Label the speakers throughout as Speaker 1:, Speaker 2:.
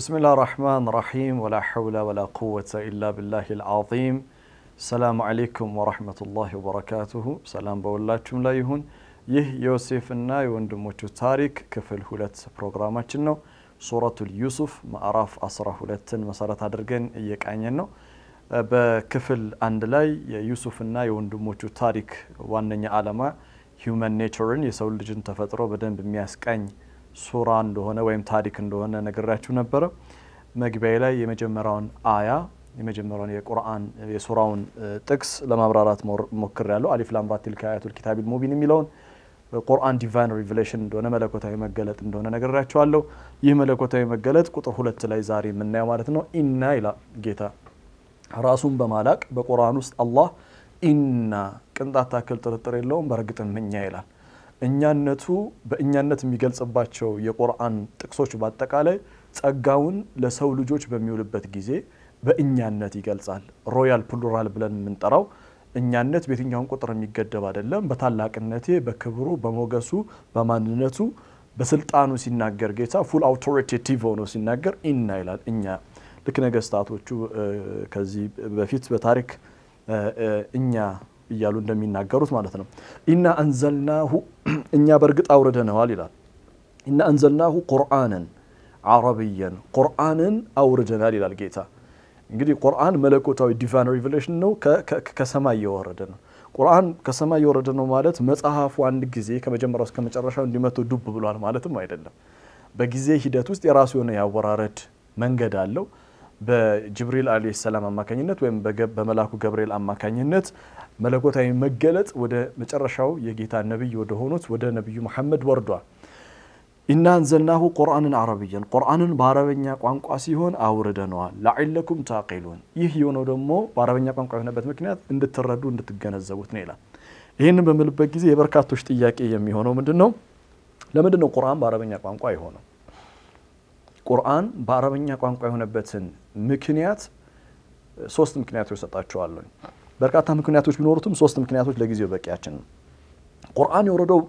Speaker 1: بسم الله الرحمن الرحيم ولا حول ولا قوة إلا بالله العظيم السلام عليكم ورحمة الله وبركاته سلام بولاكم لا يهون ይህ ዮሴፍና የወንድሞቹ ታሪክ ክፍል سورة اليوسف ما ሱረቱል ዩሱፍ هولت مسارة ን መሰረት አድርገን بكفل ነው። በክፍል يوسف ላይ የዩሱፍና تاريك ታሪክ ዋነኛ human nature يسول የሰው ልጅን بدن በደንብ የሚያስቃኝ ሱራ እንደሆነ ወይም ታሪክ እንደሆነ ነግራችሁ ነበረ። መግቢያ ላይ የመጀመሪያውን አያ የመጀመሪያውን የቁርአን የሱራውን ጥቅስ ለማብራራት ያለው አሊፍ ላም ቲልከ አያቱል ኪታቢል ሙቢን የሚለውን ቁርአን ዲቫይን ሪቨሌሽን እንደሆነ መለኮታዊ መገለጥ እንደሆነ ነግራችኋለሁ። ይህ መለኮታዊ መገለጥ ቁጥር ሁለት ላይ ዛሬ የምናየው ማለት ነው። ኢና ይላ ጌታ ራሱን በማላቅ በቁርአን ውስጥ አላህ ኢና ቅንጣት ታክል ጥርጥር የለውም በእርግጥም እኛ ይላል። እኛነቱ በእኛነት የሚገልጽባቸው የቁርአን ጥቅሶች በአጠቃላይ ጸጋውን ለሰው ልጆች በሚውልበት ጊዜ በእኛነት ይገልጻል። ሮያል ፕሉራል ብለን የምንጠራው እኛነት በየትኛውን ቁጥር የሚገደብ አይደለም። በታላቅነቴ፣ በክብሩ፣ በሞገሱ፣ በማንነቱ፣ በስልጣኑ ሲናገር ጌታ ፉል አውቶሪቴቲቭ ሆኖ ሲናገር ኢና ይላል። እኛ ልክ ነገስታቶቹ ከዚህ በፊት በታሪክ እኛ እያሉ እንደሚናገሩት ማለት ነው። ኢና አንዘልናሁ እኛ በእርግጥ አውርደነዋል ይላል። ኢና አንዘልናሁ ቁርአንን አረብየን ቁርአንን አውርደናል ይላል ጌታ። እንግዲህ ቁርአን መለኮታዊ ዲቫን ሪቨሌሽን ነው፣ ከሰማይ የወረደ ነው። ቁርአን ከሰማይ የወረደ ነው ማለት መጽሐፉ አንድ ጊዜ ከመጀመሪያው እስከ መጨረሻው እንዲመቶ ዱብ ብሏል ማለትም አይደለም። በጊዜ ሂደት ውስጥ የራሱ የሆነ ያወራረድ መንገድ አለው። በጅብሪል አለ ሰላም አማካኝነት ወይም በመላኩ ገብርኤል አማካኝነት መለኮታዊ መገለጥ ወደ መጨረሻው የጌታ ነቢይ ወደ ሆኑት ወደ ነቢዩ መሐመድ ወርዷል። ኢና አንዘልናሁ ቁርአንን አረብያን ቁርአንን በአረበኛ ቋንቋ ሲሆን አውርደነዋል። ለዓለኩም ታቂሉን። ይህ የሆነው ደግሞ በአረበኛ ቋንቋ የሆነበት ምክንያት እንድትረዱ እንድትገነዘቡት ነው ይላል። ይህንን በምልበት ጊዜ የበርካቶች ጥያቄ የሚሆነው ምንድን ነው? ለምንድን ነው ቁርአን በአረበኛ ቋንቋ የሆነው? ቁርአን በአረበኛ ቋንቋ የሆነበትን ምክንያት ሶስት ምክንያቶች ሰጣቸዋለሁ። በርካታ ምክንያቶች ቢኖሩትም ሶስት ምክንያቶች ለጊዜው በቂያችን ነው። ቁርአን የወረደው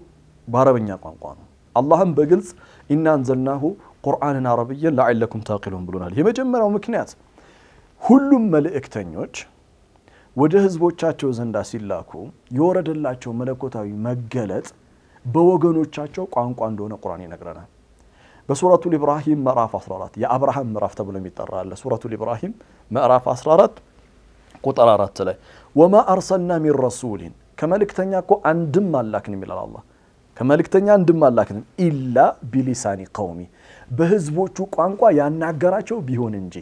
Speaker 1: በአረበኛ ቋንቋ ነው። አላህም በግልጽ ኢና አንዘልናሁ ቁርአንን አረብየን ለዓለኩም ታቂሉን ብሎናል። የመጀመሪያው ምክንያት ሁሉም መልእክተኞች ወደ ህዝቦቻቸው ዘንዳ ሲላኩ የወረደላቸው መለኮታዊ መገለጥ በወገኖቻቸው ቋንቋ እንደሆነ ቁርአን ይነግረናል። በሱረቱ ልኢብራሂም ምዕራፍ 14 የአብርሃም ምዕራፍ ተብሎ የሚጠራ አለ። ሱረቱ ልኢብራሂም ምዕራፍ 14 ቁጥር 4 ላይ ወማ አርሰልና ሚን ረሱሊን ከመልእክተኛ እኮ አንድም አላክንም ይላል አላህ። ከመልእክተኛ አንድም አላክንም ኢላ ቢሊሳኒ ቀውሚ በህዝቦቹ ቋንቋ ያናገራቸው ቢሆን እንጂ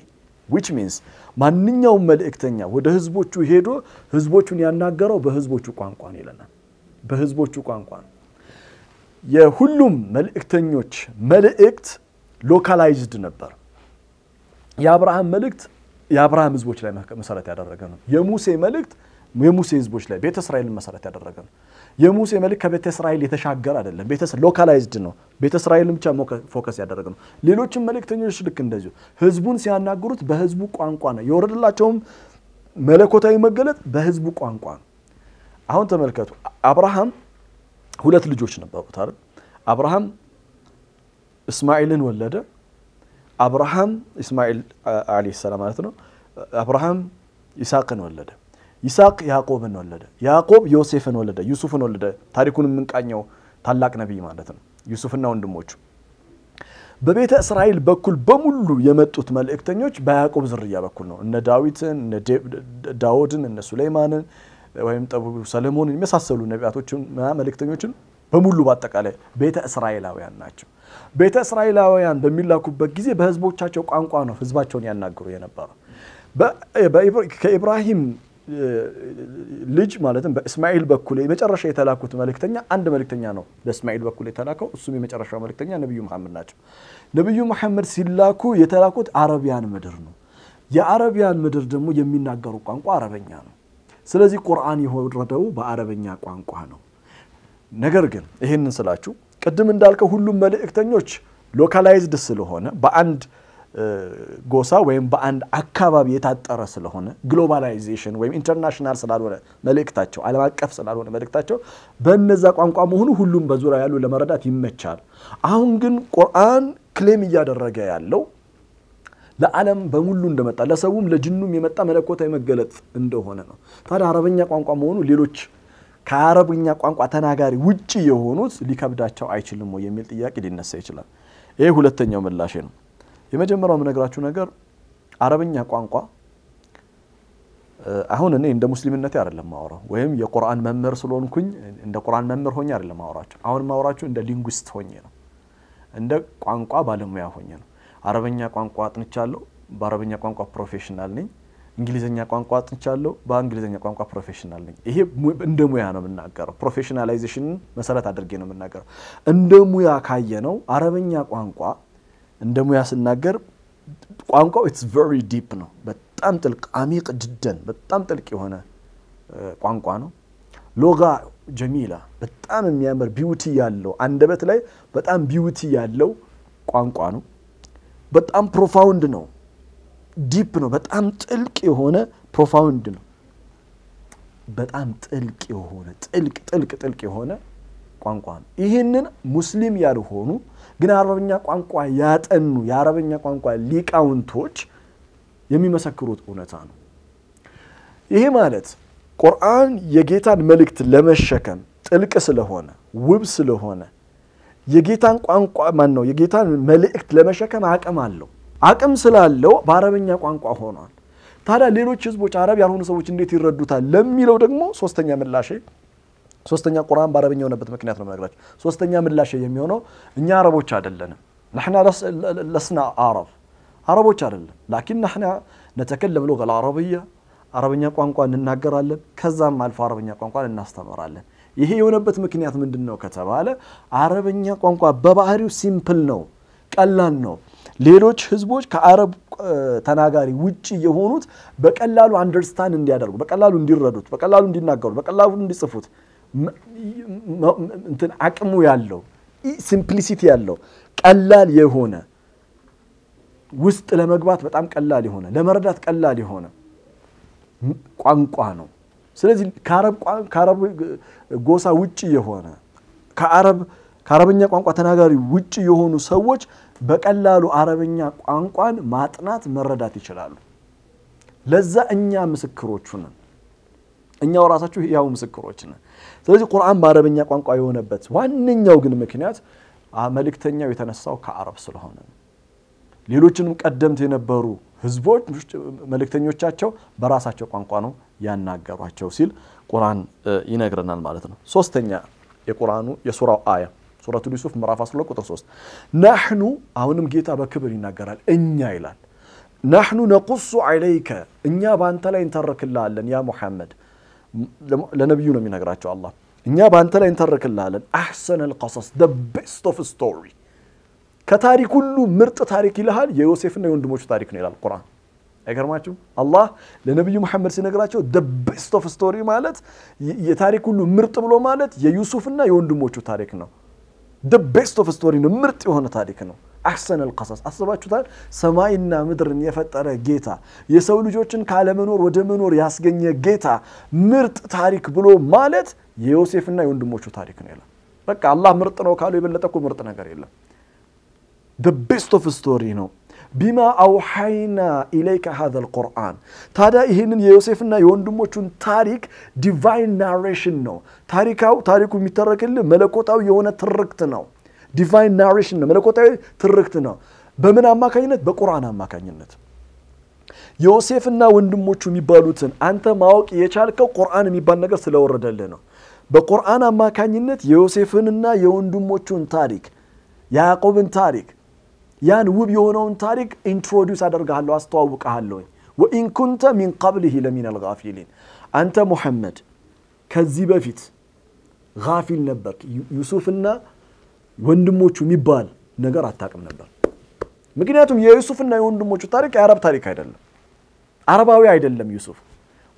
Speaker 1: ዊች ሚንስ ማንኛውም መልእክተኛ ወደ ህዝቦቹ ሄዶ ህዝቦቹን ያናገረው በህዝቦቹ ቋንቋ ነው ይለናል። በህዝቦቹ ቋንቋ ነው። የሁሉም መልእክተኞች መልእክት ሎካላይዝድ ነበር። የአብርሃም መልእክት የአብርሃም ህዝቦች ላይ መሰረት ያደረገ ነው። የሙሴ መልእክት የሙሴ ህዝቦች ላይ ቤተ እስራኤልን መሰረት ያደረገ ነው። የሙሴ መልእክት ከቤተ እስራኤል የተሻገረ አይደለም። ሎካላይዝድ ነው። ቤተ እስራኤልን ብቻ ፎከስ ያደረገ ነው። ሌሎችም መልእክተኞች ልክ እንደዚሁ ህዝቡን ሲያናግሩት በህዝቡ ቋንቋ ነው። የወረደላቸውም መለኮታዊ መገለጥ በህዝቡ ቋንቋ ነው። አሁን ተመልከቱ አብርሃም ሁለት ልጆች ነበሩት አይደል? አብርሃም እስማኤልን ወለደ። አብርሃም እስማኤል ዓለይሂ ሰላም ማለት ነው። አብርሃም ይስሐቅን ወለደ። ይስሐቅ ያዕቆብን ወለደ። ያዕቆብ ዮሴፍን ወለደ፣ ዩሱፍን ወለደ። ታሪኩን የምንቃኘው ታላቅ ነቢይ ማለት ነው። ዩሱፍና ወንድሞቹ በቤተ እስራኤል በኩል በሙሉ የመጡት መልእክተኞች በያዕቆብ ዝርያ በኩል ነው። እነ ዳዊትን፣ እነ ዳውድን፣ እነ ሱሌይማንን ወይም ጠቢቡ ሰለሞንን የመሳሰሉ ነቢያቶችን መልእክተኞችን በሙሉ በአጠቃላይ ቤተ እስራኤላውያን ናቸው። ቤተ እስራኤላውያን በሚላኩበት ጊዜ በህዝቦቻቸው ቋንቋ ነው ህዝባቸውን ያናግሩ የነበረው። ከኢብራሂም ልጅ ማለትም በእስማኤል በኩል የመጨረሻ የተላኩት መልእክተኛ አንድ መልእክተኛ ነው። በእስማኤል በኩል የተላከው እሱም የመጨረሻው መልእክተኛ ነቢዩ መሐመድ ናቸው። ነቢዩ መሐመድ ሲላኩ የተላኩት አረቢያን ምድር ነው። የአረቢያን ምድር ደግሞ የሚናገሩ ቋንቋ አረበኛ ነው። ስለዚህ ቁርአን የወረደው በአረበኛ ቋንቋ ነው። ነገር ግን ይህንን ስላችሁ ቅድም እንዳልከው ሁሉም መልእክተኞች ሎካላይዝድ ስለሆነ በአንድ ጎሳ ወይም በአንድ አካባቢ የታጠረ ስለሆነ ግሎባላይዜሽን ወይም ኢንተርናሽናል ስላልሆነ መልእክታቸው ዓለም አቀፍ ስላልሆነ መልእክታቸው በነዛ ቋንቋ መሆኑ ሁሉም በዙሪያ ያሉ ለመረዳት ይመቻል። አሁን ግን ቁርአን ክሌም እያደረገ ያለው ለዓለም በሙሉ እንደመጣ ለሰውም ለጅኑም የመጣ መለኮታዊ መገለጥ እንደሆነ ነው። ታዲያ አረበኛ ቋንቋ መሆኑ ሌሎች ከአረብኛ ቋንቋ ተናጋሪ ውጭ የሆኑት ሊከብዳቸው አይችልም ወይ የሚል ጥያቄ ሊነሳ ይችላል። ይሄ ሁለተኛው ምላሽ ነው። የመጀመሪያው የምነግራችሁ ነገር አረበኛ ቋንቋ አሁን እኔ እንደ ሙስሊምነቴ አይደለም ማወራው ወይም የቁርአን መምህር ስለሆንኩኝ እንደ ቁርአን መምህር ሆኜ አይደለም ማወራችሁ። አሁን ማወራችሁ እንደ ሊንጉስት ሆኜ ነው፣ እንደ ቋንቋ ባለሙያ ሆኜ ነው። አረበኛ ቋንቋ አጥንቻለሁ፣ በአረበኛ ቋንቋ ፕሮፌሽናል ነኝ። እንግሊዝኛ ቋንቋ አጥንቻለሁ፣ በእንግሊዝኛ ቋንቋ ፕሮፌሽናል ነኝ። ይሄ እንደ ሙያ ነው የምናገረው። ፕሮፌሽናላይዜሽንን መሰረት አድርጌ ነው የምናገረው። እንደ ሙያ ካየ ነው አረበኛ ቋንቋ እንደ ሙያ ስናገር ቋንቋው ኢትስ ቨሪ ዲፕ ነው። በጣም ጥልቅ አሚቅ ድደን በጣም ጥልቅ የሆነ ቋንቋ ነው። ሎጋ ጀሚላ በጣም የሚያምር ቢዩቲ ያለው አንደበት ላይ በጣም ቢዩቲ ያለው ቋንቋ ነው። በጣም ፕሮፋውንድ ነው፣ ዲፕ ነው፣ በጣም ጥልቅ የሆነ ፕሮፋውንድ ነው። በጣም ጥልቅ የሆነ ጥልቅ ጥልቅ ጥልቅ የሆነ ቋንቋ ነው። ይህንን ሙስሊም ያልሆኑ ግን አረበኛ ቋንቋ ያጠኑ የአረበኛ ቋንቋ ሊቃውንቶች የሚመሰክሩት እውነታ ነው። ይሄ ማለት ቁርአን የጌታን መልእክት ለመሸከም ጥልቅ ስለሆነ ውብ ስለሆነ የጌታን ቋንቋ ማን ነው የጌታን መልእክት ለመሸከም አቅም አለው። አቅም ስላለው በአረበኛ ቋንቋ ሆኗል። ታዲያ ሌሎች ህዝቦች፣ አረብ ያልሆኑ ሰዎች እንዴት ይረዱታል ለሚለው ደግሞ ሶስተኛ ምላሼ ሶስተኛ ቁርአን በአረበኛ የሆነበት ምክንያት ነው የምነግራቸው። ሶስተኛ ምላሽ የሚሆነው እኛ አረቦች አይደለንም። ናሕና ለስና አረብ አረቦች አይደለም። ላኪን ናሕና ነተከለም ሉገ አረብያ አረበኛ ቋንቋ እንናገራለን። ከዛም አልፎ አረበኛ ቋንቋ እናስተምራለን። ይሄ የሆነበት ምክንያት ምንድን ነው ከተባለ አረበኛ ቋንቋ በባህሪው ሲምፕል ነው፣ ቀላል ነው። ሌሎች ህዝቦች ከአረብ ተናጋሪ ውጭ የሆኑት በቀላሉ አንደርስታንድ እንዲያደርጉ፣ በቀላሉ እንዲረዱት፣ በቀላሉ እንዲናገሩት፣ በቀላሉ እንዲጽፉት እንትን አቅሙ ያለው ሲምፕሊሲቲ ያለው ቀላል የሆነ ውስጥ ለመግባት በጣም ቀላል የሆነ ለመረዳት ቀላል የሆነ ቋንቋ ነው። ስለዚህ ከአረብ ጎሳ ውጭ የሆነ ከአረብ ከአረበኛ ቋንቋ ተናጋሪ ውጭ የሆኑ ሰዎች በቀላሉ አረበኛ ቋንቋን ማጥናት መረዳት ይችላሉ። ለዛ እኛ ምስክሮቹ ነን። እኛው ራሳችሁ ያው ምስክሮች ነን። ስለዚህ ቁርአን በአረበኛ ቋንቋ የሆነበት ዋነኛው ግን ምክንያት መልእክተኛው የተነሳው ከአረብ ስለሆነ ሌሎችንም ቀደምት የነበሩ ህዝቦች መልእክተኞቻቸው በራሳቸው ቋንቋ ነው ያናገሯቸው ሲል ቁርአን ይነግረናል ማለት ነው። ሶስተኛ የቁርአኑ የሱራው አያ ሱረቱ ዩሱፍ ምዕራፍ 12 ቁጥር 3 ናሕኑ አሁንም ጌታ በክብር ይናገራል እኛ ይላል። ናህኑ ነቁሱ ዐለይከ እኛ በአንተ ላይ እንተርክልሃለን ያ ሙሐመድ ለነቢዩ ነው የሚነግራቸው አላህ እኛ በአንተ ላይ እንተርክልሃለን አሕሰን አልቀሰስ ደ ቤስት ኦፍ ስቶሪ ከታሪክ ሁሉ ምርጥ ታሪክ ይልሃል የዮሴፍና የወንድሞቹ ታሪክ ነው ይላል ቁርአን። አይገርማችሁ? አላህ ለነቢዩ መሐመድ ሲነግራቸው ደ ቤስት ኦፍ ስቶሪ ማለት የታሪክ ሁሉ ምርጥ ብሎ ማለት የዩሱፍና የወንድሞቹ ታሪክ ነው። ደ ቤስት ኦፍ ስቶሪ ነው፣ ምርጥ የሆነ ታሪክ ነው። አሕሰን አልቀሰስ አስባችሁታል? ሰማይና ምድርን የፈጠረ ጌታ፣ የሰው ልጆችን ካለመኖር ወደ መኖር ያስገኘ ጌታ ምርጥ ታሪክ ብሎ ማለት የዮሴፍና የወንድሞቹ ታሪክ ነው ይላል። በቃ አላህ ምርጥ ነው ካሉ የበለጠ ምርጥ ነገር የለም። ቤስት ኦፍ ስቶሪ ነው። ቢማ አውሐይና ኢለይከ ሀዘል ቁርአን። ታዲያ ይህንን የዮሴፍና የወንድሞቹን ታሪክ ዲቫይን ናሬሽን ነው። ታሪካው ታሪኩ የሚተረክልህ መለኮታዊ የሆነ ትርክት ነው። ዲቫይን ናሬሽን ነው፣ መለኮታዊ ትርክት ነው። በምን አማካኝነት? በቁርአን አማካኝነት። ዮሴፍና ወንድሞቹ የሚባሉትን አንተ ማወቅ የቻልከው ቁርአን የሚባል ነገር ስለወረደልህ ነው። በቁርአን አማካኝነት የዮሴፍንና የወንድሞቹን ታሪክ የያዕቆብን ታሪክ ያን ውብ የሆነውን ታሪክ ኢንትሮዲውስ አደርግሃለሁ፣ አስተዋውቀሃለሁ። ወኢን ኩንተ ሚን ቀብሊሂ ለሚነል ጋፊሊን አንተ ሙሐመድ ከዚህ በፊት ጋፊል ነበር። ዩሱፍና ወንድሞቹ የሚባል ነገር አታቅም ነበር። ምክንያቱም የዩሱፍና የወንድሞቹ ታሪክ የአረብ ታሪክ አይደለም። አረባዊ አይደለም ዩሱፍ።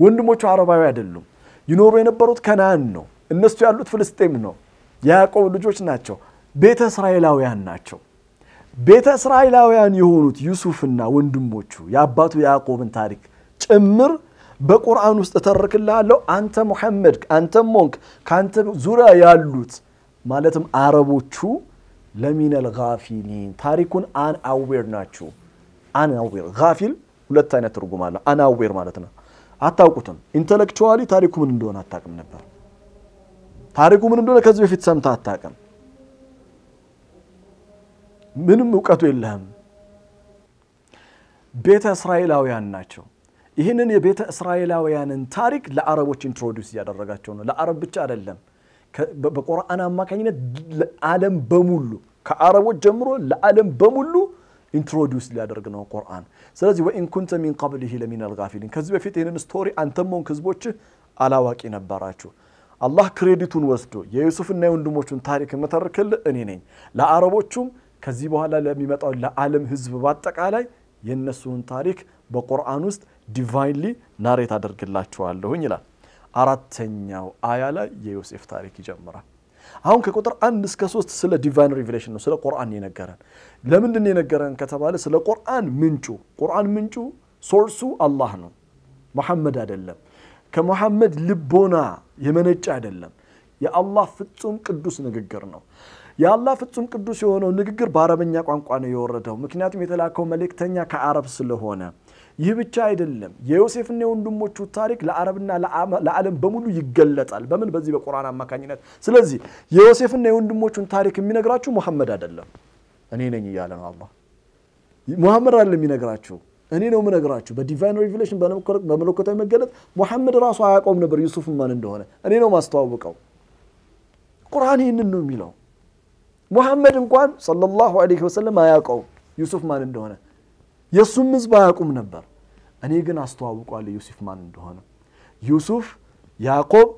Speaker 1: ወንድሞቹ አረባዊ አይደሉም። ይኖሩ የነበሩት ከነአን ነው። እነሱ ያሉት ፍልስጤም ነው። የያዕቆብ ልጆች ናቸው። ቤተ እስራኤላውያን ናቸው። ቤተ እስራኤላውያን የሆኑት ዩሱፍና ወንድሞቹ የአባቱ ያዕቆብን ታሪክ ጭምር በቁርአን ውስጥ እተርክልሃለሁ። አንተ ሙሐመድ፣ አንተ ሞንክ፣ ከአንተ ዙሪያ ያሉት ማለትም አረቦቹ ለሚነል ጋፊሊን ታሪኩን አን አዌር ናችሁ። አን አዌር ጋፊል ሁለት አይነት ትርጉም አለ። አን አዌር ማለት ነው አታውቁትም። ኢንተሌክቹዋሊ ታሪኩ ምን እንደሆነ አታውቅም ነበር። ታሪኩ ምን እንደሆነ ከዚህ በፊት ሰምታ አታውቅም። ምንም እውቀቱ የለህም። ቤተ እስራኤላውያን ናቸው። ይህንን የቤተ እስራኤላውያንን ታሪክ ለአረቦች ኢንትሮዲስ እያደረጋቸው ነው። ለአረብ ብቻ አይደለም። በቁርአን አማካኝነት ለዓለም በሙሉ ከአረቦች ጀምሮ ለዓለም በሙሉ ኢንትሮዲስ ሊያደርግ ነው ቁርአን። ስለዚህ ወኢን ኩንተ ሚን ቀብሊሂ ለሚን አልጋፊሊን፣ ከዚህ በፊት ይህንን ስቶሪ አንተም ህዝቦች አላዋቂ ነበራችሁ። አላህ ክሬዲቱን ወስዶ የዩሱፍና የወንድሞቹን ታሪክ የምተርክል እኔ ነኝ። ለአረቦቹም ከዚህ በኋላ ለሚመጣው ለዓለም ህዝብ በአጠቃላይ የእነሱን ታሪክ በቁርአን ውስጥ ዲቫይንሊ ናሬት አደርግላችኋለሁኝ ይላል። አራተኛው አያ ላይ የዮሴፍ ታሪክ ይጀምራል። አሁን ከቁጥር አንድ እስከ ሶስት ስለ ዲቫይን ሪቪሌሽን ነው፣ ስለ ቁርአን የነገረን። ለምንድን የነገረን ከተባለ ስለ ቁርአን ምንጩ ቁርአን ምንጩ ሶርሱ አላህ ነው፣ መሐመድ አይደለም። ከመሐመድ ልቦና የመነጨ አይደለም። የአላህ ፍጹም ቅዱስ ንግግር ነው። የአላህ ፍጹም ቅዱስ የሆነው ንግግር በአረበኛ ቋንቋ ነው የወረደው። ምክንያቱም የተላከው መልእክተኛ ከአረብ ስለሆነ። ይህ ብቻ አይደለም። የዮሴፍና የወንድሞቹ ታሪክ ለአረብና ለዓለም በሙሉ ይገለጣል። በምን? በዚህ በቁርአን አማካኝነት። ስለዚህ የዮሴፍና የወንድሞቹን ታሪክ የሚነግራችሁ ሙሐመድ አይደለም፣ እኔ ነኝ እያለ ነው አላህ። ሙሐመድ አይደለም የሚነግራችሁ እኔ ነው ምነግራችሁ። በዲቫይን ሪቪሌሽን በመለኮታዊ መገለጥ ሙሐመድ ራሱ አያውቀውም ነበር ዩሱፍ ማን እንደሆነ። እኔ ነው ማስተዋወቀው። ቁርአን ይህንን ነው የሚለው። ሙሐመድ እንኳን ሰለላሁ ዐለይሂ ወሰለም አያውቀው ዩሱፍ ማን እንደሆነ የእሱም ህዝብ አያውቁም ነበር። እኔ ግን አስተዋውቋለሁ ዩሱፍ ማን እንደሆነ። ዩሱፍ፣ ያዕቆብ፣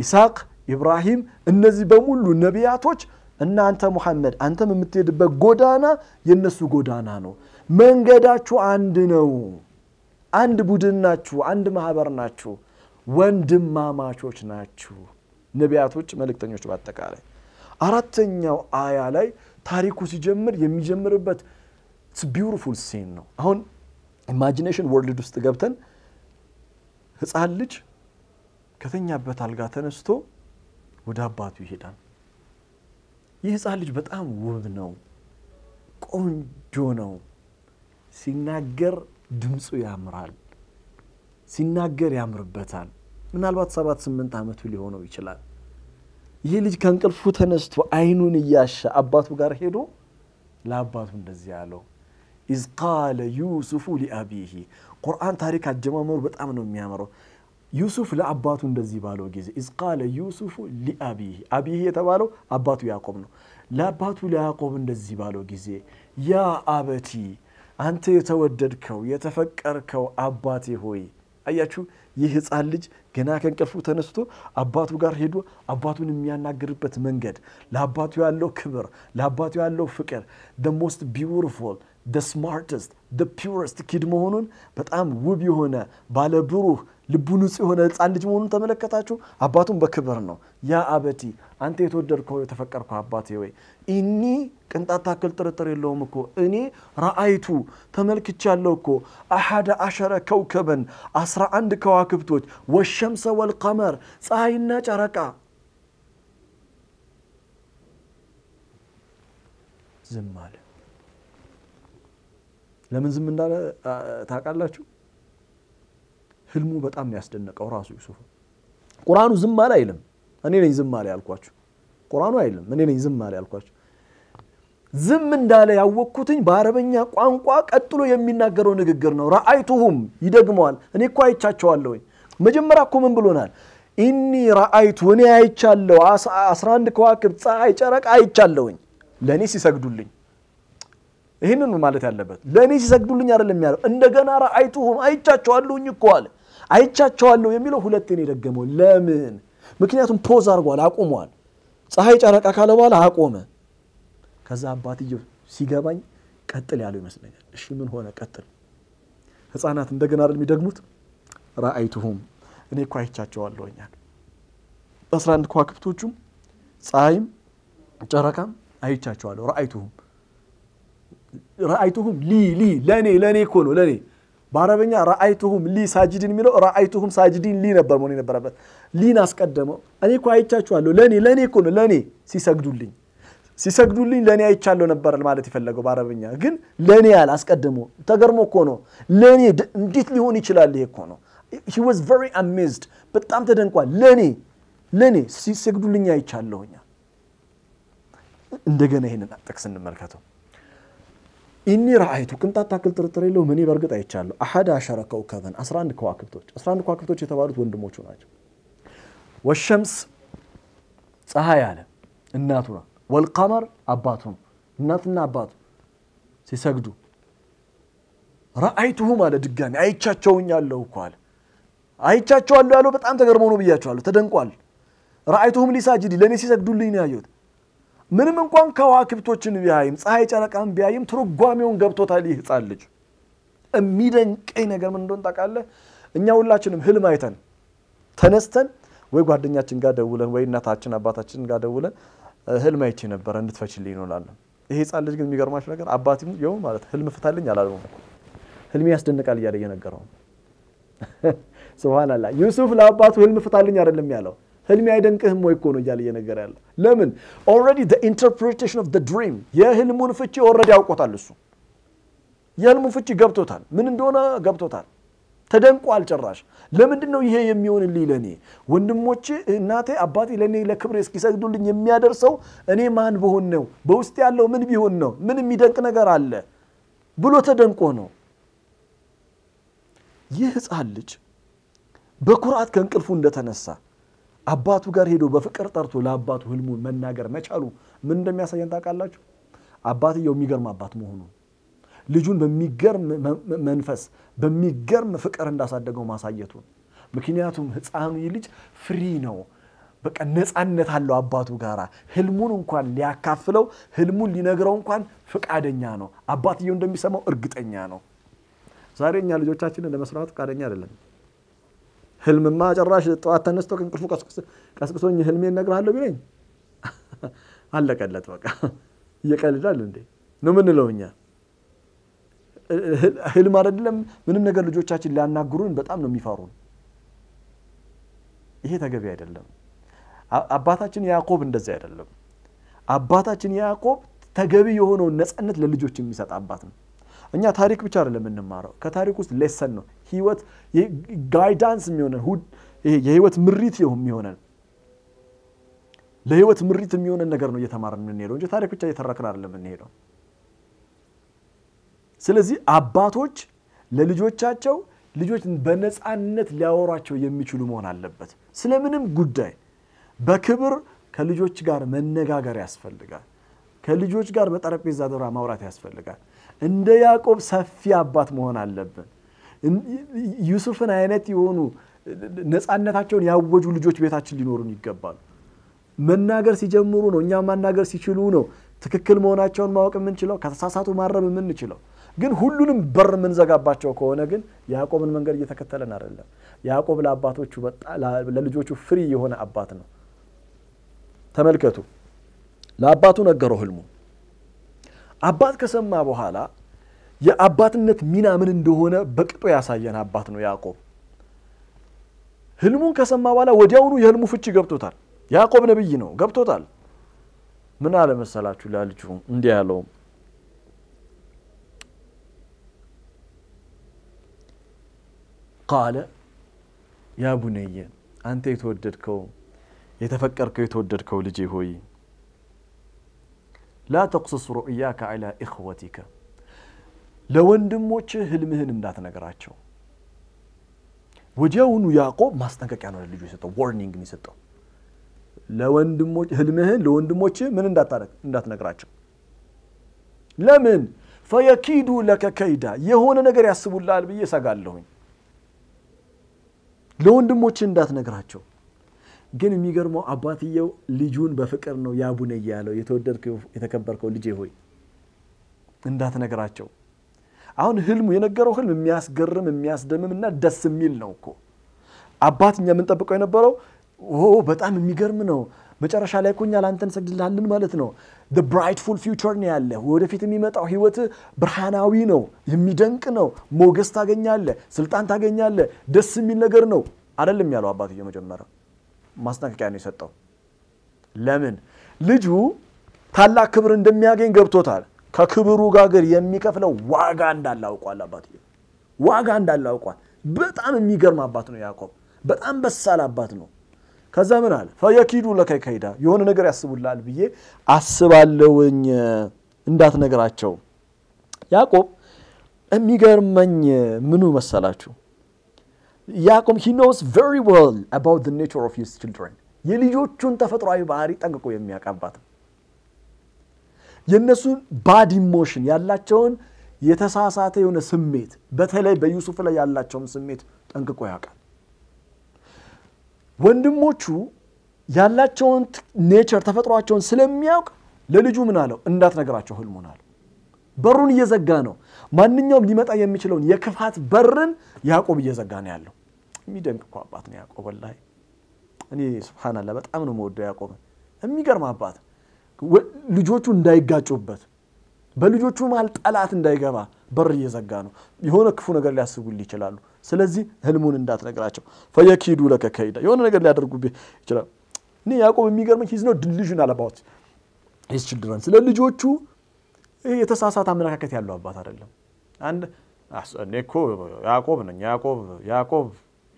Speaker 1: ይስሐቅ፣ ኢብራሂም እነዚህ በሙሉ ነቢያቶች እና አንተ ሙሐመድ አንተም የምትሄድበት ጎዳና የእነሱ ጎዳና ነው። መንገዳችሁ አንድ ነው። አንድ ቡድን ናችሁ። አንድ ማህበር ናችሁ። ወንድማማቾች ናችሁ። ነቢያቶች፣ መልእክተኞች በአጠቃላይ አራተኛው አያ ላይ ታሪኩ ሲጀምር የሚጀምርበት ቢውቲፉል ሲን ነው። አሁን ኢማጂኔሽን ወርልድ ውስጥ ገብተን ህፃን ልጅ ከተኛበት አልጋ ተነስቶ ወደ አባቱ ይሄዳል። ይህ ህፃን ልጅ በጣም ውብ ነው፣ ቆንጆ ነው። ሲናገር ድምፁ ያምራል፣ ሲናገር ያምርበታል። ምናልባት ሰባት ስምንት ዓመቱ ሊሆነው ይችላል። ይህ ልጅ ከእንቅልፉ ተነስቶ አይኑን እያሻ አባቱ ጋር ሄዶ ለአባቱ እንደዚህ አለው። ኢዝ ቃለ ዩሱፉ ሊአቢሂ ቁርአን ታሪክ አጀማመሩ በጣም ነው የሚያምረው። ዩሱፍ ለአባቱ እንደዚህ ባለው ጊዜ ኢዝ ቃለ ዩሱፉ ሊአቢሂ አቢሂ የተባለው አባቱ ያዕቆብ ነው። ለአባቱ ለያዕቆብ እንደዚህ ባለው ጊዜ ያ አበቲ አንተ የተወደድከው የተፈቀርከው አባቴ ሆይ አያችሁ ይህ ህፃን ልጅ ገና ከእንቅልፉ ተነስቶ አባቱ ጋር ሄዶ አባቱን የሚያናግርበት መንገድ፣ ለአባቱ ያለው ክብር፣ ለአባቱ ያለው ፍቅር ደ ሞስት ቢውቲፉል ደ ስማርተስት ደ ፒውረስት ኪድ መሆኑን በጣም ውብ የሆነ ባለብሩህ ልቡ ንጹህ የሆነ ህፃን ልጅ መሆኑን ተመለከታችሁ። አባቱን በክብር ነው። ያ አበቲ አንተ የተወደድከው የተፈቀርከው አባቴ ወይ እኒ ቅንጣት ታክል ጥርጥር የለውም እኮ እኔ ረአይቱ ተመልክቻለሁ እኮ አሓደ አሸረ ከውከበን አስራ አንድ ከዋክብቶች ወሸምሰ ወልቀመር ፀሐይና ጨረቃ ዝም አለ። ለምን ዝም እንዳለ ታውቃላችሁ? ህልሙ በጣም ያስደነቀው ራሱ ዩሱፍ ቁርአኑ ዝም አለ አይልም። እኔ ነኝ ዝም አለ ያልኳችሁ። ቁርአኑ አይልም። እኔ ነኝ ዝም አለ ያልኳችሁ። ዝም እንዳለ ያወቅኩትኝ በአረበኛ ቋንቋ ቀጥሎ የሚናገረው ንግግር ነው። ረአይቱሁም ይደግመዋል። እኔ እኮ አይቻቸዋለሁኝ። መጀመሪያ እኮ ምን ብሎናል? ኢኒ ረአይቱ እኔ አይቻለሁ፣ 11 ከዋክብ ፀሐይ፣ ጨረቃ አይቻለሁኝ ለእኔ ሲሰግዱልኝ። ይህንን ማለት ያለበት ለእኔ ሲሰግዱልኝ አይደለም ያለው። እንደገና ረአይቱሁም አይቻቸዋለሁኝ እኮ አለ። አይቻቸዋለሁ የሚለው ሁለቴን የደገመው። ለምን? ምክንያቱም ፖዝ አድርጓል፣ አቁሟል። ፀሐይ ጨረቃ ካለ በኋላ አቆመ። ከዛ አባትየው ሲገባኝ ቀጥል ያለው ይመስለኛል። እሺ ምን ሆነ? ቀጥል። ህፃናት እንደገና አይደል የሚደግሙት? ራአይቱሁም እኔ እኮ አይቻቸዋለሁ እኛል አስራ አንድ ከዋክብቶቹም ፀሐይም ጨረቃም አይቻቸዋለሁ። ረአይቱሁም ረአይቱሁም ሊ ሊ ለእኔ ለእኔ እኮ ነው ለእኔ በአረበኛ ረአይቱሁም ሊ ሳጅዲን የሚለው ረአይቱሁም ሳጅዲን ሊ ነበር መሆን የነበረበት። ሊን አስቀደመው። እኔ እኮ አይቻችኋለሁ፣ ለእኔ ለእኔ እኮ ነው ለእኔ ሲሰግዱልኝ ሲሰግዱልኝ ለእኔ አይቻለሁ ነበር ማለት የፈለገው በአረበኛ ግን ለእኔ ያል አስቀድሞ ተገርሞ እኮ ነው። ለእኔ እንዴት ሊሆን ይችላል? ይሄ እኮ ነው። ወዝ ቨሪ አሜዝድ በጣም ተደንቋል። ለእኔ ለእኔ ሲሰግዱልኝ አይቻለሁኛ። እንደገና ይህንን ጥቅስ እንመልከተው። ኢኒ ረአይቱ ቅንጣት ታክል ጥርጥር የለውም እኔ በእርግጥ አይቻለሁ። አሐድ አሸረ ከውከበን 11 ከዋክብቶች 11 ከዋክብቶች የተባሉት ወንድሞቹ ናቸው። ወሸምስ ፀሐይ አለ እናቱ ናት። ወልቀመር አባቱ ነው። እናትና አባቱ ሲሰግዱ ረአይቱሁም አለ ድጋሚ አይቻቸውኛለሁ እኮ አለ አይቻቸዋለሁ ያለው በጣም ተገርሞ ነው ብያቸዋለሁ። ተደንቋል። ረአይቱሁም ሊሳጅዲ ለእኔ ሲሰግዱልኝ ነው ያየሁት። ምንም እንኳን ከዋክብቶችን ቢያይም ፀሐይ ጨረቃን ቢያይም ትርጓሜውን ገብቶታል። ይህ ህፃን ልጅ የሚደንቀኝ ነገር ምን እንደሆን ታውቃለህ? እኛ ሁላችንም ህልም አይተን ተነስተን ወይ ጓደኛችን ጋር ደውለን ወይ እናታችን አባታችን ጋር ደውለን ህልም አይቼ ነበረ እንድትፈችልኝ እንላለን። ይሄ ህፃን ልጅ ግን የሚገርማችሁ ነገር አባት ይኸው ማለት ህልም ፍታልኝ አላለም። ህልሜ ያስደንቃል እያለ እየነገረው ሱብሃንአላህ። ዩሱፍ ለአባቱ ህልም ፍታልኝ አይደለም ያለው ህልሜ አይደንቅህም ወይ እኮ ነው እያለ እየነገረ ያለ ለምን ኦልሬዲ ኢንተርፕሬቴሽን ኦፍ ድሪም የህልሙን ፍቺ ኦልሬዲ ያውቆታል። እሱ የህልሙን ፍቺ ገብቶታል፣ ምን እንደሆነ ገብቶታል። ተደንቆ አልጨራሽ ለምንድን ነው ይሄ የሚሆንልኝ ለእኔ ወንድሞቼ እናቴ አባቴ ለእኔ ለክብር እስኪሰግዱልኝ የሚያደርሰው እኔ ማን በሆን ነው በውስጥ ያለው ምን ቢሆን ነው ምን የሚደንቅ ነገር አለ ብሎ ተደንቆ ነው ይህ ህፃን ልጅ በኩራት ከእንቅልፉ እንደተነሳ አባቱ ጋር ሄዶ በፍቅር ጠርቶ ለአባቱ ህልሙን መናገር መቻሉ ምን እንደሚያሳየን ታውቃላችሁ? አባትየው የሚገርም አባት መሆኑ ልጁን በሚገርም መንፈስ በሚገርም ፍቅር እንዳሳደገው ማሳየቱን። ምክንያቱም ህፃኑ ልጅ ፍሪ ነው። በቃ ነፃነት አለው አባቱ ጋራ ህልሙን እንኳን ሊያካፍለው ህልሙን ሊነግረው እንኳን ፍቃደኛ ነው። አባትየው እንደሚሰማው እርግጠኛ ነው። ዛሬ እኛ ልጆቻችንን ለመስራት ፍቃደኛ አይደለም። ህልምማ ጭራሽ ጠዋት ተነስቶ ከእንቅልፉ ቀስቅሶኝ ህልሜ እነግርሃለሁ ቢለኝ አለቀለት። በቃ እየቀልዳል እንዴ ነው ምንለው እኛ። ህልም አይደለም ምንም ነገር ልጆቻችን ሊያናግሩን በጣም ነው የሚፈሩን። ይሄ ተገቢ አይደለም። አባታችን ያዕቆብ እንደዚህ አይደለም። አባታችን ያዕቆብ ተገቢ የሆነውን ነፃነት ለልጆች የሚሰጥ አባት ነው። እኛ ታሪክ ብቻ አይደለም የምንማረው። ከታሪክ ውስጥ ሌሰን ነው ህይወት ጋይዳንስ የሚሆነን የህይወት ምሪት የሚሆነን ለህይወት ምሪት የሚሆነን ነገር ነው እየተማርን የምንሄደው እንጂ ታሪክ ብቻ እየተረክን አይደለም የምንሄደው። ስለዚህ አባቶች ለልጆቻቸው ልጆች በነፃነት ሊያወሯቸው የሚችሉ መሆን አለበት። ስለምንም ጉዳይ በክብር ከልጆች ጋር መነጋገር ያስፈልጋል። ከልጆች ጋር በጠረጴዛ ዙሪያ ማውራት ያስፈልጋል። እንደ ያዕቆብ ሰፊ አባት መሆን አለብን። ዩሱፍን አይነት የሆኑ ነፃነታቸውን ያወጁ ልጆች ቤታችን ሊኖሩን ይገባሉ። መናገር ሲጀምሩ ነው፣ እኛም ማናገር ሲችሉ ነው ትክክል መሆናቸውን ማወቅ የምንችለው፣ ከተሳሳቱ ማረም የምንችለው። ግን ሁሉንም በር የምንዘጋባቸው ከሆነ ግን ያዕቆብን መንገድ እየተከተለን አይደለም። ያዕቆብ ለአባቶቹ ለልጆቹ ፍሪ የሆነ አባት ነው። ተመልከቱ። ለአባቱ ነገረው ህልሙ። አባት ከሰማ በኋላ የአባትነት ሚና ምን እንደሆነ በቅጡ ያሳየን አባት ነው ያዕቆብ። ህልሙን ከሰማ በኋላ ወዲያውኑ የህልሙ ፍቺ ገብቶታል። ያዕቆብ ነብይ ነው፣ ገብቶታል። ምን አለ መሰላችሁ ለልጁ እንዲህ ያለው ቃለ ያ ቡነየ አንተ የተወደድከው የተፈቀርከው የተወደድከው ልጄ ሆይ ላ ተቁስስ ሩእያከ አላ ኢኽወቲከ ለወንድሞችህ ህልምህን እንዳትነግራቸው። ወዲያውኑ ያዕቆብ ማስጠንቀቂያ ነው ለልጁ የሰጠው፣ ዋርኒንግ የሰጠው ለወንድሞች ህልምህን ለወንድሞችህ ምን እንዳትነግራቸው። ለምን ፈየኪዱ ለከ ከይዳ የሆነ ነገር ያስቡልሃል ብዬ እሰጋለሁኝ። ለወንድሞችህ እንዳትነግራቸው ግን የሚገርመው አባትየው ልጁን በፍቅር ነው ያቡነ ያለው፣ የተወደድከው የተከበርከው ልጄ ሆይ እንዳትነግራቸው። አሁን ህልሙ የነገረው ህልም የሚያስገርም የሚያስደምም እና ደስ የሚል ነው እኮ አባት እኛ የምንጠብቀው የነበረው በጣም የሚገርም ነው። መጨረሻ ላይ እኮኛ ለአንተን ሰግድልሃልን ማለት ነው። ብራይትፉል ፊውቸር ነው ያለ ወደፊት የሚመጣው ህይወት ብርሃናዊ ነው፣ የሚደንቅ ነው። ሞገስ ታገኛለ፣ ስልጣን ታገኛለ፣ ደስ የሚል ነገር ነው አይደለም ያለው አባትየው መጀመሪያ ማስጠንቀቂያ ነው የሰጠው። ለምን ልጁ ታላቅ ክብር እንደሚያገኝ ገብቶታል። ከክብሩ ጋር ግን የሚከፍለው ዋጋ እንዳለ አውቋል። አባትየው ዋጋ እንዳለ አውቋል። በጣም የሚገርም አባት ነው ያዕቆብ። በጣም በሳል አባት ነው። ከዛ ምን አለ ፈየኪዱ ለከ ከይዳ የሆነ ነገር ያስቡላል ብዬ አስባለውኝ እንዳትነግራቸው። ያዕቆብ የሚገርመኝ ምኑ መሰላችሁ? ያዕቆብ ሂ ኖውስ ቨሪ ወል አባውት ኔቸር ኦፍ ሂዝ ችልድረን የልጆቹን ተፈጥሯዊ ባህሪ ጠንቅቆ የሚያውቃባት የእነሱን ባድ ኢሞሽን ያላቸውን የተሳሳተ የሆነ ስሜት በተለይ በዩሱፍ ላይ ያላቸውን ስሜት ጠንቅቆ ያውቃል። ወንድሞቹ ያላቸውን ኔቸር ተፈጥሯቸውን ስለሚያውቅ ለልጁ ምን አለው? እንዳትነግራቸው ህልሙን አለው። በሩን እየዘጋ ነው። ማንኛውም ሊመጣ የሚችለውን የክፋት በርን ያዕቆብ እየዘጋ ነው ያለው። የሚደንቅ እኮ አባት ነው ያዕቆብ ወላሂ። እኔ ስብሓናላ በጣም ነው መወደው ያዕቆብ። የሚገርም አባት ልጆቹ እንዳይጋጩበት በልጆቹ መሃል ጠላት እንዳይገባ በር እየዘጋ ነው። የሆነ ክፉ ነገር ሊያስቡል ይችላሉ። ስለዚህ ህልሙን እንዳትነግራቸው። ፈየኪዱ ለከ ከይዳ የሆነ ነገር ሊያደርጉብህ ይችላል። እኔ ያዕቆብ የሚገርመኝ ሂዝ ነው ዲሊዥናል አባውት ሂዝ ችልድረን ስለ ልጆቹ የተሳሳት አመለካከት ያለው አባት አይደለም። አንድ እኔ እኮ ያዕቆብ ነኝ፣ ያዕቆብ ያዕቆብ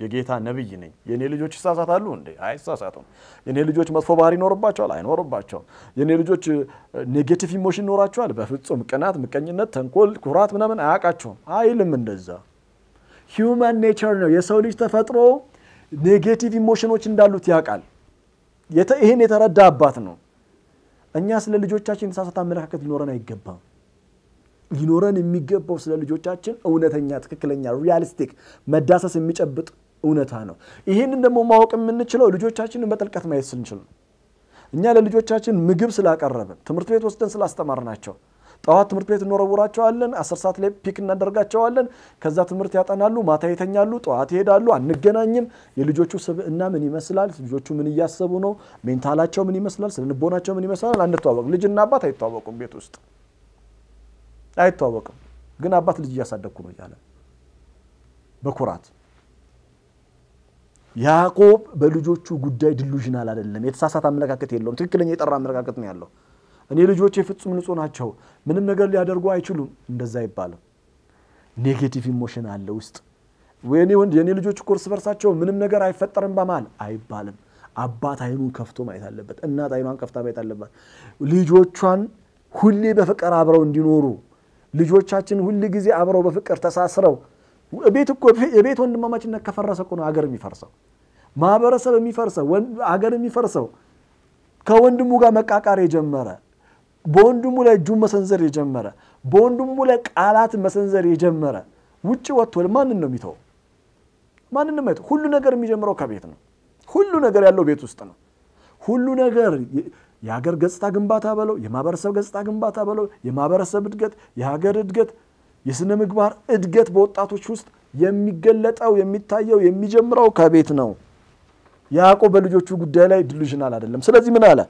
Speaker 1: የጌታ ነብይ ነኝ። የእኔ ልጆች ይሳሳታሉ እንዴ? አይሳሳቱም። የእኔ ልጆች መጥፎ ባህሪ ይኖርባቸዋል? አይኖርባቸውም። የእኔ ልጆች ኔጌቲቭ ኢሞሽን ይኖራቸዋል? በፍጹም ቅናት፣ ምቀኝነት፣ ተንኮል፣ ኩራት ምናምን አያውቃቸውም አይልም። እንደዛ ሂውማን ኔቸር ነው። የሰው ልጅ ተፈጥሮ ኔጌቲቭ ኢሞሽኖች እንዳሉት ያውቃል። ይህን የተረዳ አባት ነው። እኛ ስለ ልጆቻችን የተሳሳተ አመለካከት ሊኖረን አይገባም። ሊኖረን የሚገባው ስለ ልጆቻችን እውነተኛ፣ ትክክለኛ፣ ሪያሊስቲክ መዳሰስ የሚጨብጥ እውነታ ነው። ይህንን ደግሞ ማወቅ የምንችለው ልጆቻችንን በጥልቀት ማየት ስንችል ነው። እኛ ለልጆቻችን ምግብ ስላቀረብን፣ ትምህርት ቤት ወስደን ስላስተማርናቸው ጠዋት ትምህርት ቤት እንወረውራቸዋለን። አስር ሰዓት ላይ ፒክ እናደርጋቸዋለን። ከዛ ትምህርት ያጠናሉ፣ ማታ ይተኛሉ፣ ጠዋት ይሄዳሉ። አንገናኝም። የልጆቹ ስብዕና ምን ይመስላል? ልጆቹ ምን እያሰቡ ነው? ሜንታላቸው ምን ይመስላል? ስነ ምን ይመስላል? አንተዋወቅም። ልጅና አባት አይተዋወቁም። ቤት ውስጥ አይተዋወቅም። ግን አባት ልጅ እያሳደግኩ ነው እያለ በኩራት ያዕቆብ በልጆቹ ጉዳይ ድሉዥናል አይደለም። የተሳሳተ አመለካከት የለውም። ትክክለኛ የጠራ አመለካከት ነው ያለው። እኔ ልጆቼ ፍጹም ንጹህ ናቸው፣ ምንም ነገር ሊያደርጉ አይችሉም፣ እንደዛ አይባልም። ኔጌቲቭ ኢሞሽን አለ ውስጥ። ወይኔ ወንድ የእኔ ልጆች እኮ እርስ በርሳቸው ምንም ነገር አይፈጠርም በማል አይባልም። አባት አይኑን ከፍቶ ማየት አለበት። እናት አይኗን ከፍታ ማየት አለባት። ልጆቿን ሁሌ በፍቅር አብረው እንዲኖሩ ልጆቻችን ሁል ጊዜ አብረው በፍቅር ተሳስረው ቤት እኮ የቤት ወንድማማችነት ከፈረሰ እኮ ነው አገር የሚፈርሰው፣ ማህበረሰብ የሚፈርሰው፣ አገር የሚፈርሰው ከወንድሙ ጋር መቃቃር የጀመረ በወንድሙ ላይ እጁን መሰንዘር የጀመረ በወንድሙ ላይ ቃላት መሰንዘር የጀመረ ውጭ ወጥቶ ማንን ነው የሚተው? ማንንም አይተው። ሁሉ ነገር የሚጀምረው ከቤት ነው። ሁሉ ነገር ያለው ቤት ውስጥ ነው። ሁሉ ነገር የሀገር ገጽታ ግንባታ በለው፣ የማህበረሰብ ገጽታ ግንባታ በለው፣ የማህበረሰብ እድገት፣ የሀገር እድገት፣ የስነ ምግባር እድገት በወጣቶች ውስጥ የሚገለጠው የሚታየው የሚጀምረው ከቤት ነው። ያዕቆብ በልጆቹ ጉዳይ ላይ ድሉሽናል አይደለም። ስለዚህ ምን አለ?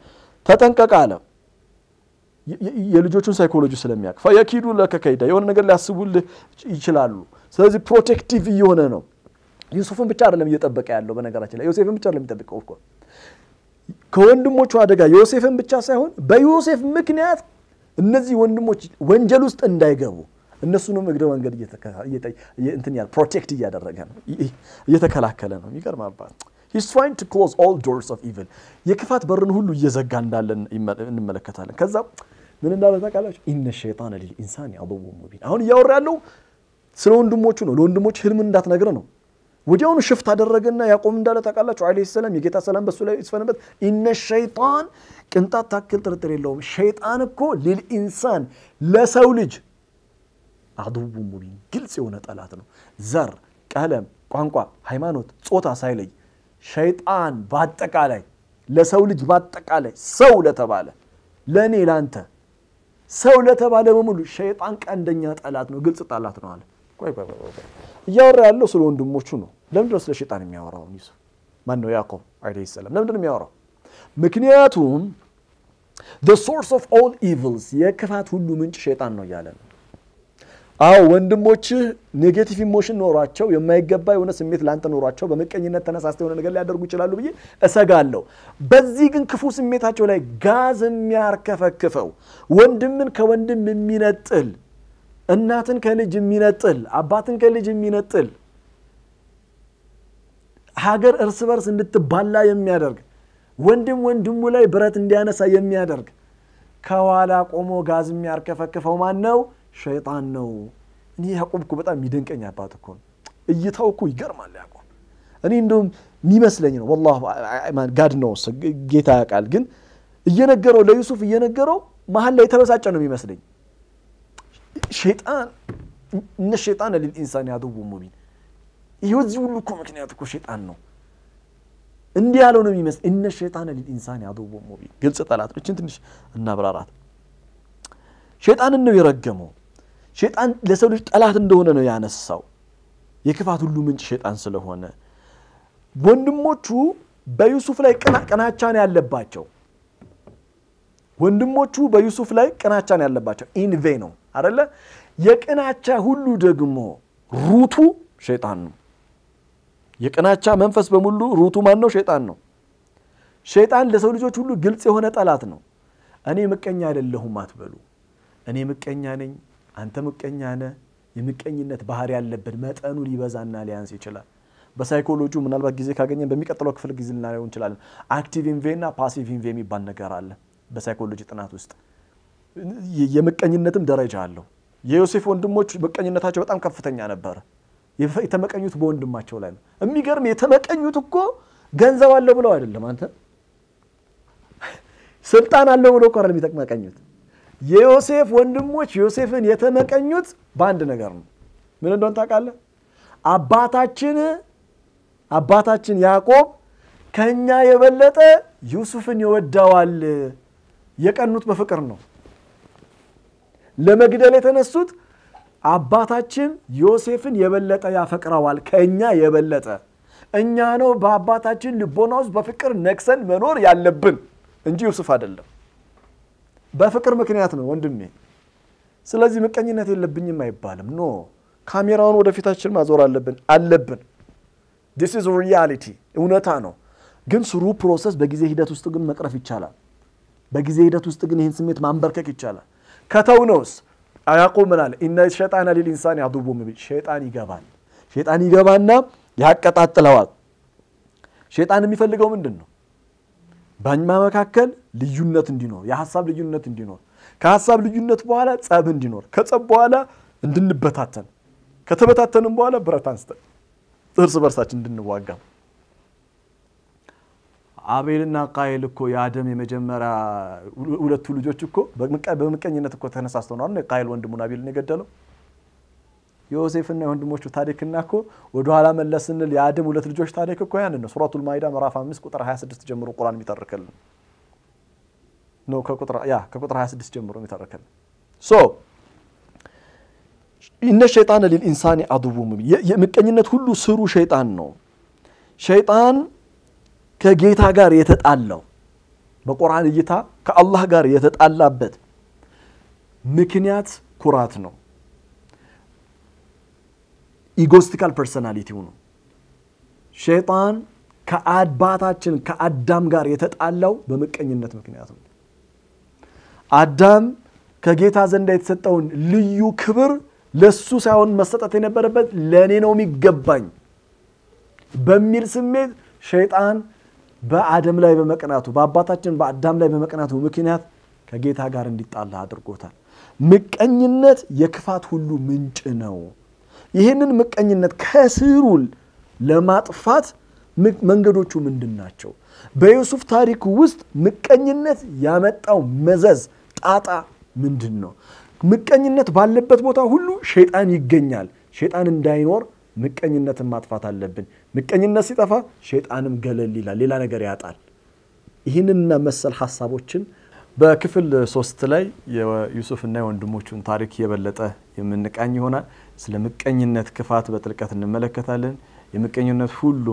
Speaker 1: ተጠንቀቅ አለ። የልጆቹን ሳይኮሎጂ ስለሚያውቅ ፈየኪዱ ለከከይዳ የሆነ ነገር ሊያስቡልህ ይችላሉ። ስለዚህ ፕሮቴክቲቭ እየሆነ ነው። ዩሱፍን ብቻ አይደለም እየጠበቀ ያለው በነገራችን ላይ ዮሴፍን ብቻ አይደለም የሚጠብቀው እኮ ከወንድሞቹ አደጋ ዮሴፍን ብቻ ሳይሆን በዮሴፍ ምክንያት እነዚህ ወንድሞች ወንጀል ውስጥ እንዳይገቡ እነሱንም እግረ መንገድ እንትን ፕሮቴክት እያደረገ ነው፣ እየተከላከለ ነው። የሚገርም ሂስ ትራይንግ ቱ ክሎዝ ኦል ዶርስ ኦፍ ኢቭል የክፋት በርን ሁሉ እየዘጋ እንዳለን እንመለከታለን። ከዛ ምን እንዳለ ታውቃላችሁ? ኢነ ሸይጣን ሊል ኢንሳን አዱው ሙቢን። አሁን እያወራ ያለው ስለ ወንድሞቹ ነው። ለወንድሞች ህልም እንዳትነግር ነው። ወዲያውኑ ሽፍት አደረገና ያዕቆብ እንዳለ ታውቃላችሁ፣ ዓለይሂ ሰላም የጌታ ሰላም በሱ ላይ ይስፈንበት። ኢነ ሸይጣን ቅንጣት ታክል ጥርጥር የለውም። ሸይጣን እኮ ልልኢንሳን ለሰው ልጅ አዱው ሙቢን ግልጽ የሆነ ጠላት ነው። ዘር፣ ቀለም፣ ቋንቋ፣ ሃይማኖት፣ ጾታ ሳይለይ ሸይጣን በአጠቃላይ ለሰው ልጅ በአጠቃላይ ሰው ለተባለ ለእኔ ለአንተ ሰው ለተባለ በሙሉ ሸይጣን ቀንደኛ ጠላት ነው፣ ግልጽ ጠላት ነው አለ። እያወራ ያለው ስለ ወንድሞቹ ነው። ለምንድነው ስለ ሸይጣን የሚያወራው? ዩሱፍ ማን ነው? ያዕቆብ ዓለይሂ ሰላም ለምንድነው የሚያወራው? ምክንያቱም the source of all evils የክፋት ሁሉ ምንጭ ሸይጣን ነው እያለ ነው። አዎ ወንድሞችህ ኔጌቲቭ ኢሞሽን ኖሯቸው የማይገባ የሆነ ስሜት ለአንተ ኖሯቸው በመቀኝነት ተነሳስተ የሆነ ነገር ሊያደርጉ ይችላሉ ብዬ እሰጋለሁ። በዚህ ግን ክፉ ስሜታቸው ላይ ጋዝ የሚያርከፈክፈው ወንድምን ከወንድም የሚነጥል እናትን ከልጅ የሚነጥል አባትን ከልጅ የሚነጥል ሀገር እርስ በርስ እንድትባላ የሚያደርግ ወንድም ወንድሙ ላይ ብረት እንዲያነሳ የሚያደርግ ከኋላ ቆሞ ጋዝ የሚያርከፈክፈው ማን ነው? ሸይጣን ነው። እኔ ያዕቆብ እኮ በጣም የሚደንቀኝ አባት እኮ ነው። እይታው እኮ ይገርማል ያዕቆብ። እኔ እንደውም የሚመስለኝ ነው ወላሂ ጋድ ነው ጌታ ያውቃል። ግን እየነገረው ለዩሱፍ እየነገረው መሀል ላይ የተበሳጨ ነው የሚመስለኝ። ሸይጣን እነ ሸይጣን ልልኢንሳን ያድቡ ሙቢን። ይህ ወዚህ ሁሉ እኮ ምክንያት እኮ ሸይጣን ነው። እንዲህ ያለው ነው የሚመስል እነ ሸይጣን ልልኢንሳን ያድቡ ሙቢን፣ ግልጽ ጠላት ነው። እችን ትንሽ እናብራራት። ሸይጣንን ነው የረገመው ሸይጣን ለሰው ልጅ ጠላት እንደሆነ ነው ያነሳው። የክፋት ሁሉ ምንጭ ሸጣን ስለሆነ ወንድሞቹ በዩሱፍ ላይ ቅናቻ ነው ያለባቸው። ወንድሞቹ በዩሱፍ ላይ ቅናቻ ነው ያለባቸው። ኢንቬ ነው አደለ? የቅናቻ ሁሉ ደግሞ ሩቱ ሸጣን ነው። የቅናቻ መንፈስ በሙሉ ሩቱ ማን ነው? ሸጣን ነው። ሸይጣን ለሰው ልጆች ሁሉ ግልጽ የሆነ ጠላት ነው። እኔ ምቀኛ አይደለሁም አትበሉ። እኔ ምቀኛ ነኝ አንተ ምቀኛ ነህ፣ የምቀኝነት ባህሪ ያለብን መጠኑ ሊበዛና ሊያንስ ይችላል። በሳይኮሎጂ ምናልባት ጊዜ ካገኘን በሚቀጥለው ክፍል ጊዜ ልናየው እንችላለን። አክቲቭ ኢንቬ ፓሲቭ ኢንቬ የሚባል ነገር አለ በሳይኮሎጂ ጥናት ውስጥ። የምቀኝነትም ደረጃ አለው። የዮሴፍ ወንድሞች ምቀኝነታቸው በጣም ከፍተኛ ነበር የተመቀኙት በወንድማቸው ላይ ነው። የሚገርም የተመቀኙት እኮ ገንዘብ አለው ብለው አይደለም አንተ ስልጣን አለው ብለው እኮ አይደለም የተመቀኙት የዮሴፍ ወንድሞች ዮሴፍን የተመቀኙት በአንድ ነገር ነው። ምን እንደሆን ታውቃለህ? አባታችን አባታችን ያዕቆብ ከእኛ የበለጠ ዩሱፍን ይወደዋል። የቀኑት በፍቅር ነው። ለመግደል የተነሱት አባታችን ዮሴፍን የበለጠ ያፈቅረዋል ከእኛ የበለጠ እኛ ነው በአባታችን ልቦና ውስጥ በፍቅር ነክሰን መኖር ያለብን እንጂ ዩሱፍ አይደለም። በፍቅር ምክንያት ነው ወንድሜ። ስለዚህ ምቀኝነት የለብኝም አይባልም። ኖ ካሜራውን ወደፊታችን ማዞር አለብን አለብን። ዲስ ኢዝ ሪያሊቲ እውነታ ነው። ግን ስሩ ፕሮሰስ በጊዜ ሂደት ውስጥ ግን መቅረፍ ይቻላል። በጊዜ ሂደት ውስጥ ግን ይህን ስሜት ማንበርከክ ይቻላል። ከተው ነውስ አያዕቁብ ምናል ኢነ ሸጣነ ሊልኢንሳን ያዱቡ ምብል ሸይጣን ይገባል። ሸይጣን ይገባና ያቀጣጥለዋል። ሸይጣን የሚፈልገው ምንድን ነው? በእኛ መካከል ልዩነት እንዲኖር የሀሳብ ልዩነት እንዲኖር ከሀሳብ ልዩነት በኋላ ጸብ እንዲኖር ከጸብ በኋላ እንድንበታተን ከተበታተንም በኋላ ብረት አንስተን እርስ በርሳችን እንድንዋጋ አቤልና ቃይል እኮ የአደም የመጀመሪያ ሁለቱ ልጆች እኮ በምቀኝነት እኮ ተነሳስተው ነው ቃይል ወንድሙን አቤልን የገደለው። የዮሴፍና የወንድሞቹ ታሪክና እኮ ወደኋላ መለስ ስንል የአደም ሁለት ልጆች ታሪክ እኮ ያንን ነው። ሱረቱ ልማይዳ ምዕራፍ አምስት ቁጥር 26 ጀምሮ ቁርአን የሚተርከልን ነው። ያ ከቁጥር 26 ጀምሮ የሚተርከልን ሶ እነ ሸይጣን ሊልኢንሳኒ አድቡ የምቀኝነት ሁሉ ስሩ ሸይጣን ነው። ሸይጣን ከጌታ ጋር የተጣላው በቁርአን እይታ ከአላህ ጋር የተጣላበት ምክንያት ኩራት ነው። ኢጎስቲካል ፐርሰናሊቲው ነው። ሸይጣን ከአባታችን ከአዳም ጋር የተጣላው በምቀኝነት ምክንያት ነው። አዳም ከጌታ ዘንዳ የተሰጠውን ልዩ ክብር ለሱ ሳይሆን መሰጠት የነበረበት ለእኔ ነው የሚገባኝ በሚል ስሜት ሸይጣን በአደም ላይ በመቅናቱ በአባታችን በአዳም ላይ በመቅናቱ ምክንያት ከጌታ ጋር እንዲጣላ አድርጎታል። ምቀኝነት የክፋት ሁሉ ምንጭ ነው። ይህንን ምቀኝነት ከስሩል ለማጥፋት መንገዶቹ ምንድን ናቸው? በዩሱፍ ታሪክ ውስጥ ምቀኝነት ያመጣው መዘዝ ጣጣ ምንድን ነው? ምቀኝነት ባለበት ቦታ ሁሉ ሸይጣን ይገኛል። ሸይጣን እንዳይኖር ምቀኝነትን ማጥፋት አለብን። ምቀኝነት ሲጠፋ ሸይጣንም ገለል ይላል፣ ሌላ ነገር ያጣል። ይህንና መሰል ሀሳቦችን በክፍል ሶስት ላይ የዩሱፍና የወንድሞቹን ታሪክ የበለጠ የምንቃኝ ይሆናል። ስለ ምቀኝነት ክፋት በጥልቀት እንመለከታለን። የምቀኝነት ሁሉ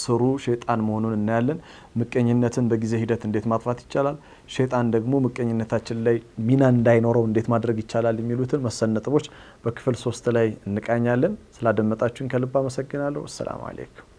Speaker 1: ስሩ ሸይጣን መሆኑን እናያለን። ምቀኝነትን በጊዜ ሂደት እንዴት ማጥፋት ይቻላል፣ ሸይጣን ደግሞ ምቀኝነታችን ላይ ሚና እንዳይኖረው እንዴት ማድረግ ይቻላል የሚሉትን መሰል ነጥቦች በክፍል ሶስት ላይ እንቃኛለን። ስላደመጣችሁን ከልብ አመሰግናለሁ። አሰላሙ አሌይኩም